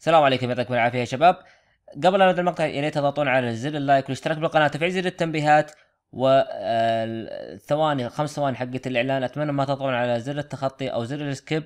السلام عليكم يعطيكم العافيه يا شباب قبل ان نبدا المقطع يا ريت تضغطون على زر اللايك والاشتراك بالقناه تفعيل زر التنبيهات والثواني آه، الخمس ثواني حقت الاعلان اتمنى ما تضغطون على زر التخطي او زر السكيب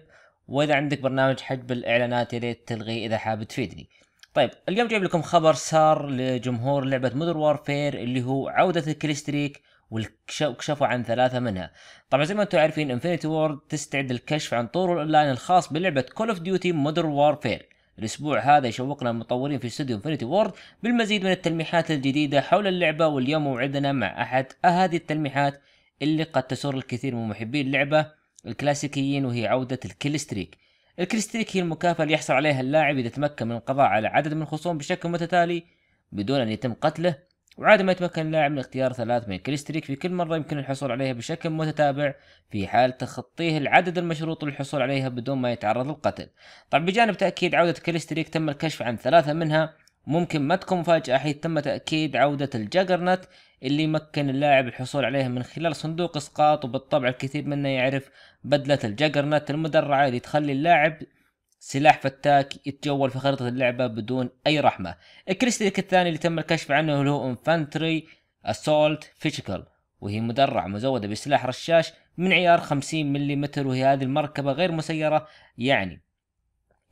واذا عندك برنامج حجب الاعلانات يا ريت تلغيه اذا حاب تفيدني طيب اليوم جايب لكم خبر صار لجمهور لعبة مودر وارفير اللي هو عودة الكليستريك وكشفوا عن ثلاثة منها طبعا زي ما انتم عارفين انفينيتي وورد تستعد الكشف عن طور الاونلاين الخاص بلعبة كول اوف ديوتي مودر وارفير الاسبوع هذا يشوقنا المطورين في استوديو انفنتي وورد بالمزيد من التلميحات الجديده حول اللعبه واليوم موعدنا مع احد هذه التلميحات اللي قد تسر الكثير من محبي اللعبه الكلاسيكيين وهي عوده الكلستريك الكلستريك هي المكافاه اللي يحصل عليها اللاعب اذا تمكن من القضاء على عدد من الخصوم بشكل متتالي بدون ان يتم قتله وعادة ما يتمكن اللاعب من اختيار ثلاث من كل ستريك في كل مرة يمكن الحصول عليها بشكل متتابع في حال تخطيه العدد المشروط للحصول عليها بدون ما يتعرض للقتل طبعا بجانب تأكيد عودة كل ستريك تم الكشف عن ثلاثة منها ممكن ما تكون مفاجأة حيث تم تأكيد عودة الجاجرنت اللي يمكن اللاعب الحصول عليها من خلال صندوق إسقاط وبالطبع الكثير منا يعرف بدلة الجاجرنت المدرعة اللي تخلي اللاعب سلاح فتاك يتجول في خريطة اللعبة بدون أي رحمة الكريستيك الثاني اللي تم الكشف عنه اللي هو انفانتري اسولت فيشكل وهي مدرعة مزودة بسلاح رشاش من عيار 50 ملم وهي هذه المركبة غير مسيرة يعني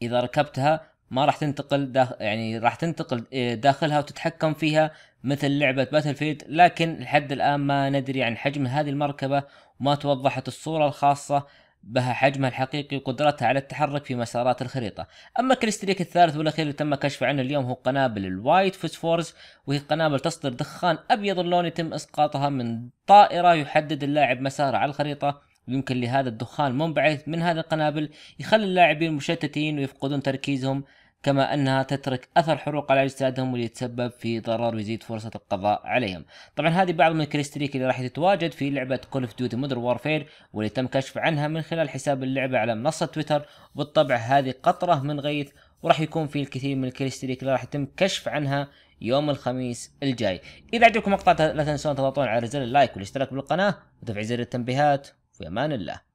إذا ركبتها ما راح تنتقل داخل يعني راح تنتقل آه، داخلها وتتحكم فيها مثل لعبة باتل فيلد لكن لحد الآن ما ندري عن حجم هذه المركبة وما توضحت الصورة الخاصة بها حجمها الحقيقي وقدرتها على التحرك في مسارات الخريطة أما كريستريك الثالث والأخير اللي تم كشف عنه اليوم هو قنابل الوايت فوسفورز وهي قنابل تصدر دخان أبيض اللون يتم إسقاطها من طائرة يحدد اللاعب مساره على الخريطة ويمكن لهذا الدخان المنبعث من هذه القنابل يخلي اللاعبين مشتتين ويفقدون تركيزهم كما أنها تترك أثر حروق على أجسادهم واللي يتسبب في ضرر ويزيد فرصة القضاء عليهم طبعا هذه بعض من الكريستريك اللي راح تتواجد في لعبة كول اوف ديوتي مودر وارفير واللي تم كشف عنها من خلال حساب اللعبة على منصة تويتر وبالطبع هذه قطرة من غيث وراح يكون في الكثير من الكريستريك اللي راح يتم كشف عنها يوم الخميس الجاي إذا عجبكم مقطع لا تنسون تضغطون على زر اللايك والاشتراك بالقناة وتفعيل زر التنبيهات في أمان الله